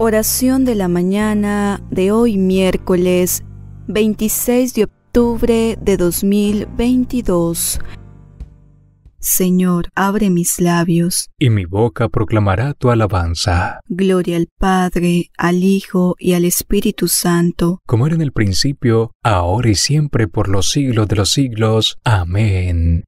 Oración de la mañana de hoy miércoles 26 de octubre de 2022. Señor, abre mis labios. Y mi boca proclamará tu alabanza. Gloria al Padre, al Hijo y al Espíritu Santo. Como era en el principio, ahora y siempre, por los siglos de los siglos. Amén.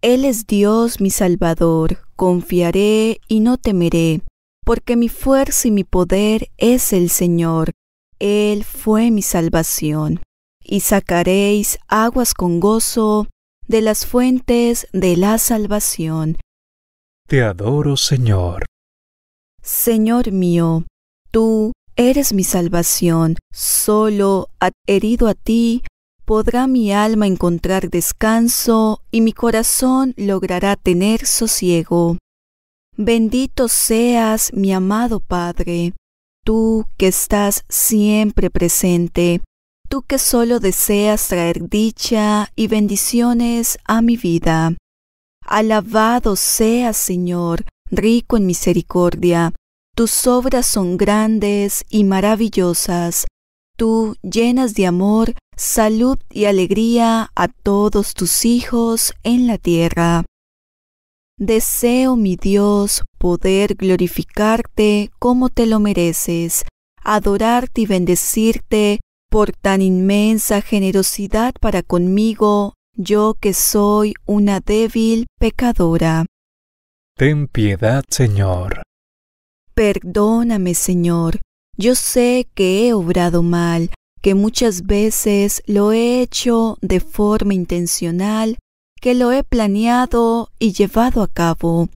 Él es Dios mi Salvador, confiaré y no temeré porque mi fuerza y mi poder es el Señor, Él fue mi salvación. Y sacaréis aguas con gozo de las fuentes de la salvación. Te adoro, Señor. Señor mío, tú eres mi salvación, solo adherido a ti podrá mi alma encontrar descanso y mi corazón logrará tener sosiego. Bendito seas, mi amado Padre, tú que estás siempre presente, tú que solo deseas traer dicha y bendiciones a mi vida. Alabado seas, Señor, rico en misericordia. Tus obras son grandes y maravillosas. Tú llenas de amor, salud y alegría a todos tus hijos en la tierra. Deseo, mi Dios, poder glorificarte como te lo mereces, adorarte y bendecirte por tan inmensa generosidad para conmigo, yo que soy una débil pecadora. Ten piedad, Señor. Perdóname, Señor. Yo sé que he obrado mal, que muchas veces lo he hecho de forma intencional que lo he planeado y llevado a cabo.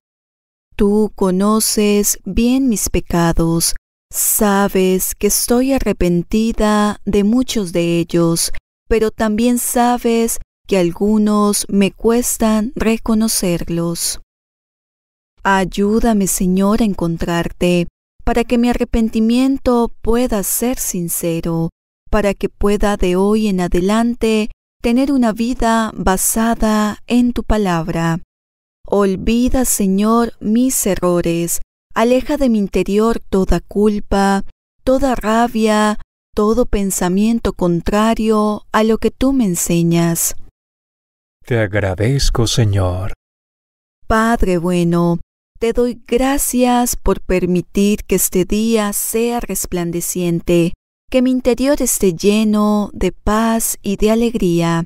Tú conoces bien mis pecados, sabes que estoy arrepentida de muchos de ellos, pero también sabes que algunos me cuestan reconocerlos. Ayúdame, Señor, a encontrarte, para que mi arrepentimiento pueda ser sincero, para que pueda de hoy en adelante tener una vida basada en tu palabra. Olvida, Señor, mis errores, aleja de mi interior toda culpa, toda rabia, todo pensamiento contrario a lo que tú me enseñas. Te agradezco, Señor. Padre bueno, te doy gracias por permitir que este día sea resplandeciente que mi interior esté lleno de paz y de alegría.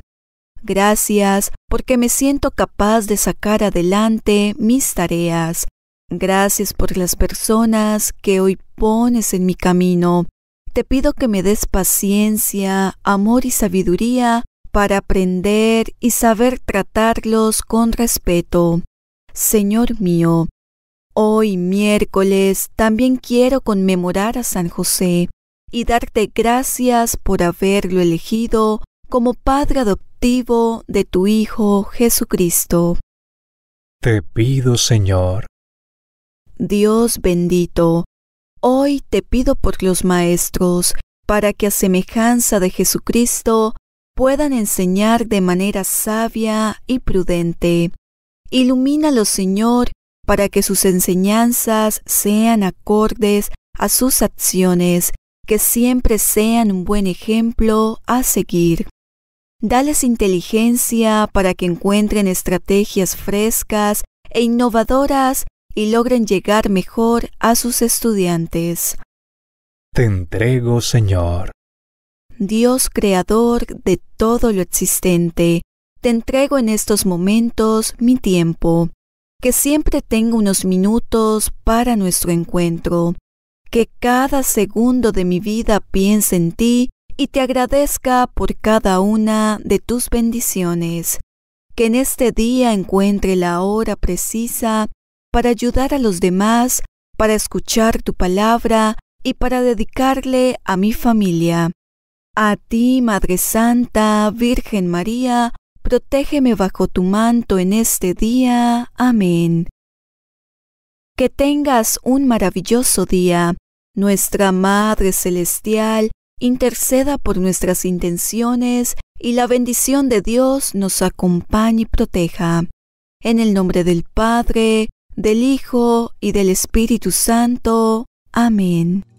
Gracias porque me siento capaz de sacar adelante mis tareas. Gracias por las personas que hoy pones en mi camino. Te pido que me des paciencia, amor y sabiduría para aprender y saber tratarlos con respeto. Señor mío, hoy miércoles también quiero conmemorar a San José y darte gracias por haberlo elegido como Padre adoptivo de tu Hijo Jesucristo. Te pido, Señor. Dios bendito, hoy te pido por los maestros, para que a semejanza de Jesucristo puedan enseñar de manera sabia y prudente. Ilumínalo, Señor, para que sus enseñanzas sean acordes a sus acciones que siempre sean un buen ejemplo a seguir. Dales inteligencia para que encuentren estrategias frescas e innovadoras y logren llegar mejor a sus estudiantes. Te entrego, Señor. Dios creador de todo lo existente, te entrego en estos momentos mi tiempo, que siempre tengo unos minutos para nuestro encuentro que cada segundo de mi vida piense en ti y te agradezca por cada una de tus bendiciones. Que en este día encuentre la hora precisa para ayudar a los demás, para escuchar tu palabra y para dedicarle a mi familia. A ti, Madre Santa, Virgen María, protégeme bajo tu manto en este día. Amén. Que tengas un maravilloso día nuestra Madre Celestial, interceda por nuestras intenciones y la bendición de Dios nos acompañe y proteja. En el nombre del Padre, del Hijo y del Espíritu Santo. Amén.